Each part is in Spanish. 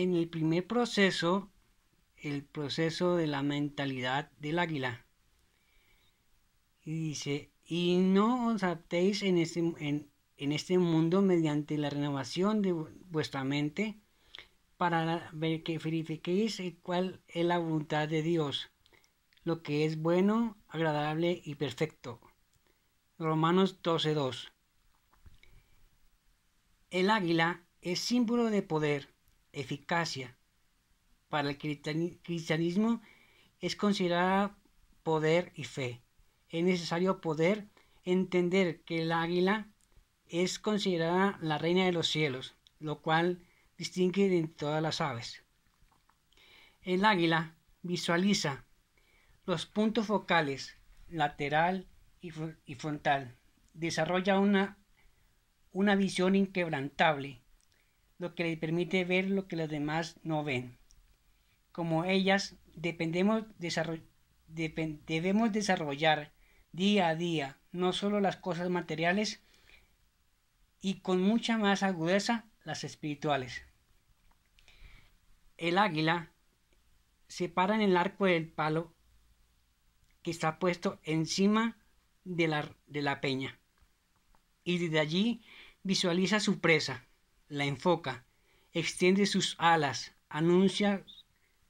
en el primer proceso, el proceso de la mentalidad del águila. Y dice, y no os adaptéis en este, en, en este mundo mediante la renovación de vuestra mente para ver que verifiquéis cuál es la voluntad de Dios, lo que es bueno, agradable y perfecto. Romanos 12.2 El águila es símbolo de poder eficacia. Para el cristianismo es considerada poder y fe. Es necesario poder entender que el águila es considerada la reina de los cielos, lo cual distingue de todas las aves. El águila visualiza los puntos focales lateral y, frontal. Desarrolla una, una visión inquebrantable lo que le permite ver lo que los demás no ven. Como ellas, dependemos, debemos desarrollar día a día no solo las cosas materiales y con mucha más agudeza las espirituales. El águila se para en el arco del palo que está puesto encima de la peña y desde allí visualiza su presa la enfoca, extiende sus alas, anuncia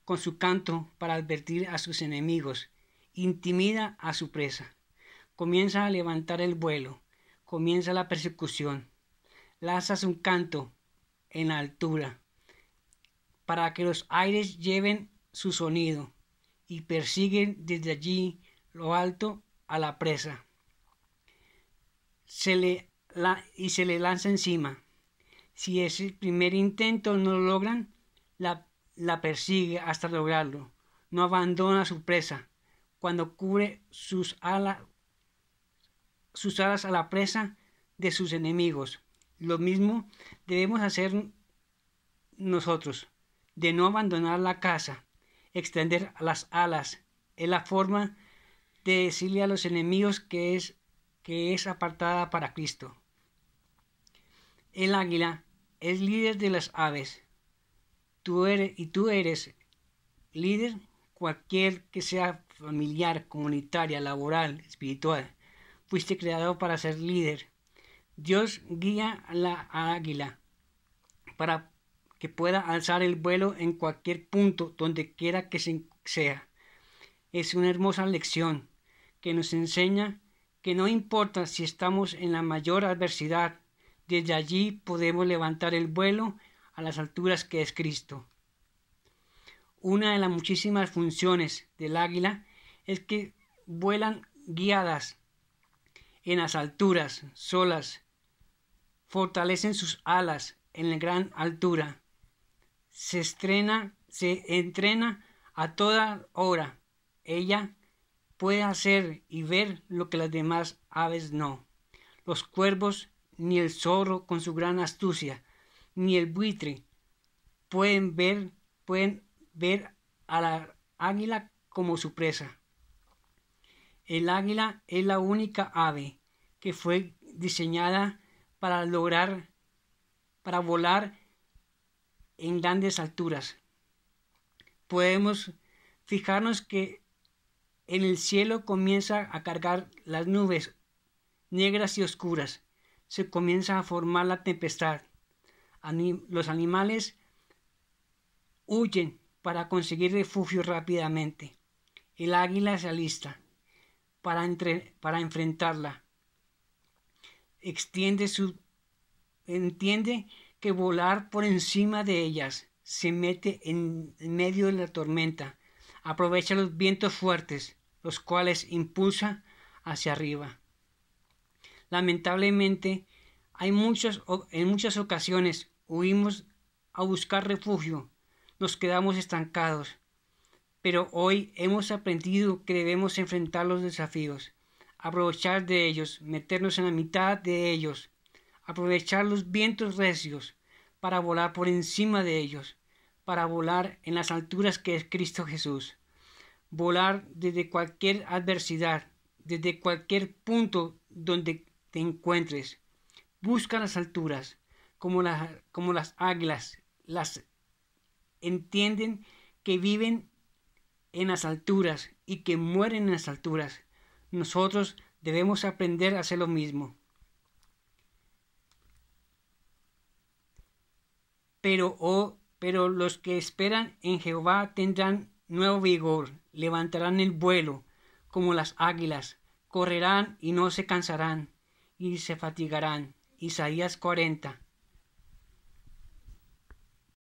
con su canto para advertir a sus enemigos, intimida a su presa, comienza a levantar el vuelo, comienza la persecución, lanza un canto en altura para que los aires lleven su sonido y persiguen desde allí lo alto a la presa. y se le lanza encima. Si ese primer intento no lo logran, la, persigue hasta lograrlo. No abandona su presa. Cuando cubre sus, sus alas a la presa de sus enemigos. Lo mismo debemos hacer nosotros, de no abandonar la casa, extender las alas. Es la forma de decirle a los enemigos que es, que es apartada para Cristo. El águila es líder de las aves. Tú eres, y tú eres líder cualquier que sea familiar, comunitaria, laboral, espiritual. Fuiste creado para ser líder. Dios guía a la águila para que pueda alzar el vuelo en cualquier punto, donde quiera que sea. Es una hermosa lección que nos enseña que no importa si estamos en la mayor adversidad, desde allí podemos levantar el vuelo a las alturas que es Cristo. Una de las muchísimas funciones del águila es que vuelan guiadas en las alturas, solas, fortalecen sus alas en la gran altura, se estrena, se entrena a toda hora. Ella puede hacer y ver lo que las demás aves no. Los cuervos ni el zorro con su gran astucia, ni el buitre pueden ver, pueden ver a la águila como su presa. El águila es la única ave que fue diseñada para lograr, para volar en grandes alturas. Podemos fijarnos que en el cielo comienza a cargar las nubes negras y oscuras se comienza a formar la tempestad. los animales huyen para conseguir refugio rápidamente. El águila se alista para, para enfrentarla. entiende que volar por encima de ellas se mete en medio de la tormenta, aprovecha los vientos fuertes, los cuales impulsa hacia arriba. Lamentablemente, hay muchos, en muchas ocasiones huimos a buscar refugio, nos quedamos estancados, pero hoy hemos aprendido que debemos enfrentar los desafíos, aprovechar de ellos, meternos en la mitad de ellos, aprovechar los vientos recios para volar por encima de ellos, para volar en las alturas que es Cristo Jesús, volar desde cualquier adversidad, desde cualquier punto donde te encuentres. Busca las alturas, como, como las águilas. Las entienden que viven en las alturas y que mueren en las alturas. Nosotros debemos aprender a hacer lo mismo. Pero, oh, pero los que esperan en Jehová tendrán nuevo vigor, levantarán el vuelo como las águilas, correrán y no se cansarán, y se fatigarán. Isaías 40.